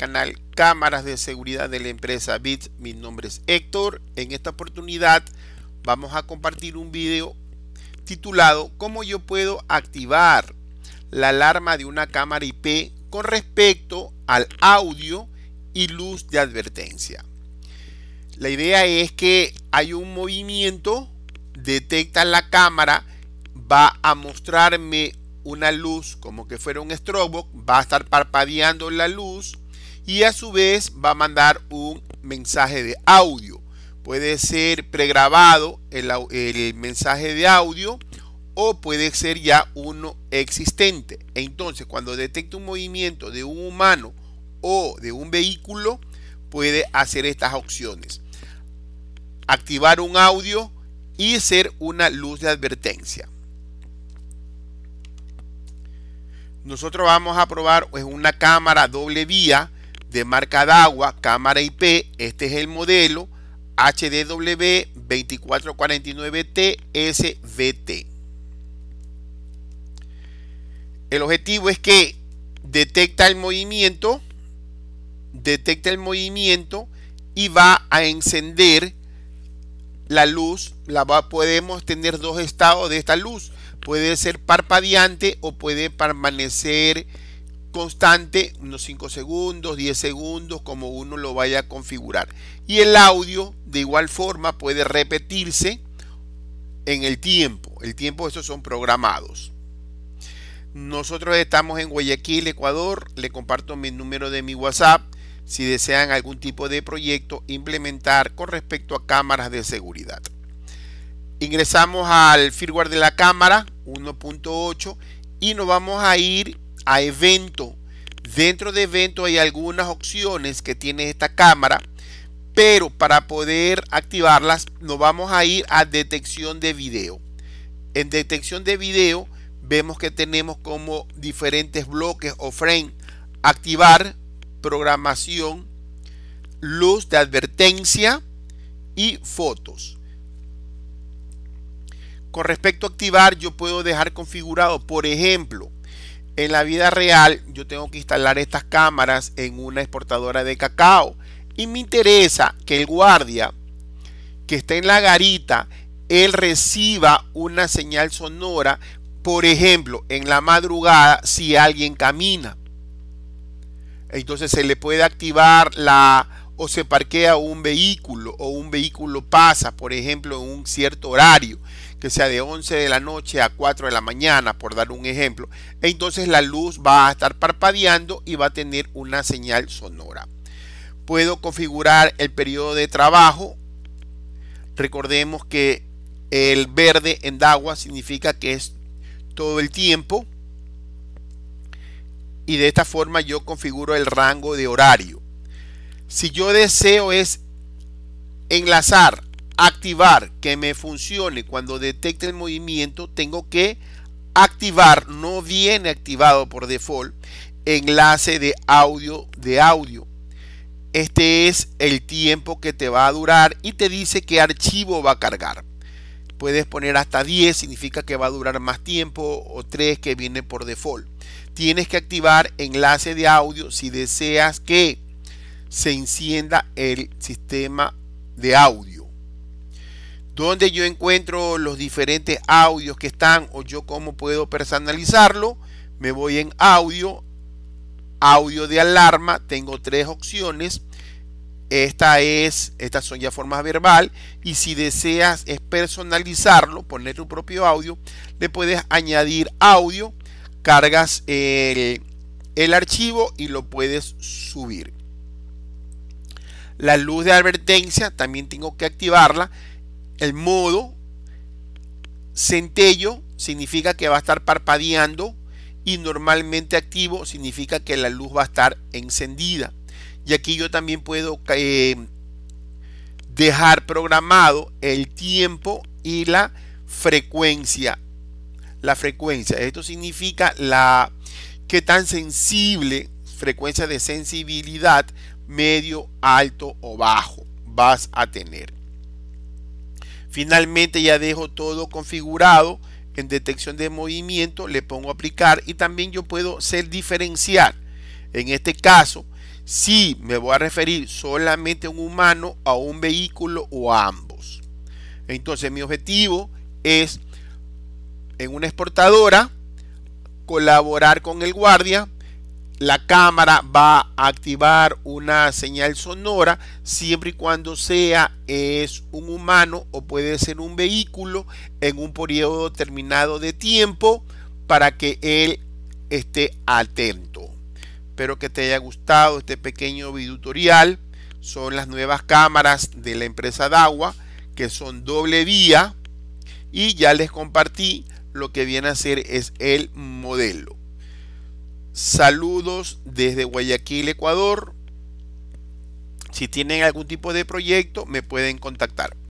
canal Cámaras de Seguridad de la empresa BIT. Mi nombre es Héctor. En esta oportunidad vamos a compartir un video titulado ¿Cómo yo puedo activar la alarma de una cámara IP con respecto al audio y luz de advertencia? La idea es que hay un movimiento, detecta la cámara, va a mostrarme una luz como que fuera un strobo, va a estar parpadeando la luz y a su vez va a mandar un mensaje de audio. Puede ser pregrabado el, el mensaje de audio o puede ser ya uno existente. Entonces, cuando detecta un movimiento de un humano o de un vehículo, puede hacer estas opciones. Activar un audio y ser una luz de advertencia. Nosotros vamos a probar una cámara doble vía de marca agua, cámara IP, este es el modelo HDW2449TSVT. El objetivo es que detecta el movimiento, detecta el movimiento y va a encender la luz. La podemos tener dos estados de esta luz. Puede ser parpadeante o puede permanecer constante, unos 5 segundos, 10 segundos, como uno lo vaya a configurar. Y el audio de igual forma puede repetirse en el tiempo. El tiempo estos son programados. Nosotros estamos en Guayaquil, Ecuador. Le comparto mi número de mi WhatsApp si desean algún tipo de proyecto implementar con respecto a cámaras de seguridad. Ingresamos al firmware de la cámara 1.8 y nos vamos a ir evento. Dentro de evento hay algunas opciones que tiene esta cámara, pero para poder activarlas nos vamos a ir a detección de video. En detección de video vemos que tenemos como diferentes bloques o frame. Activar, programación, luz de advertencia y fotos. Con respecto a activar, yo puedo dejar configurado, por ejemplo, en la vida real yo tengo que instalar estas cámaras en una exportadora de cacao y me interesa que el guardia que está en la garita, él reciba una señal sonora, por ejemplo, en la madrugada si alguien camina. Entonces se le puede activar la o se parquea un vehículo o un vehículo pasa, por ejemplo, en un cierto horario que sea de 11 de la noche a 4 de la mañana, por dar un ejemplo, entonces la luz va a estar parpadeando y va a tener una señal sonora. Puedo configurar el periodo de trabajo. Recordemos que el verde en Dagua significa que es todo el tiempo. Y de esta forma yo configuro el rango de horario. Si yo deseo es enlazar activar que me funcione cuando detecte el movimiento, tengo que activar, no viene activado por default, enlace de audio de audio. Este es el tiempo que te va a durar y te dice qué archivo va a cargar. Puedes poner hasta 10, significa que va a durar más tiempo, o 3 que viene por default. Tienes que activar enlace de audio si deseas que se encienda el sistema de audio donde yo encuentro los diferentes audios que están o yo cómo puedo personalizarlo. Me voy en audio, audio de alarma, tengo tres opciones. Esta es, estas son ya formas verbal y si deseas es personalizarlo, poner tu propio audio, le puedes añadir audio, cargas el archivo y lo puedes subir. La luz de advertencia también tengo que activarla el modo centello significa que va a estar parpadeando y normalmente activo significa que la luz va a estar encendida. Y aquí yo también puedo eh, dejar programado el tiempo y la frecuencia. La frecuencia, esto significa la qué tan sensible, frecuencia de sensibilidad, medio, alto o bajo vas a tener. Finalmente ya dejo todo configurado en detección de movimiento, le pongo aplicar y también yo puedo ser diferenciar. En este caso, si me voy a referir solamente a un humano, a un vehículo o a ambos. Entonces mi objetivo es en una exportadora colaborar con el guardia la cámara va a activar una señal sonora siempre y cuando sea es un humano o puede ser un vehículo en un periodo determinado de tiempo para que él esté atento. Espero que te haya gustado este pequeño tutorial Son las nuevas cámaras de la empresa DAWA que son doble vía y ya les compartí lo que viene a ser es el modelo. Saludos desde Guayaquil, Ecuador. Si tienen algún tipo de proyecto, me pueden contactar.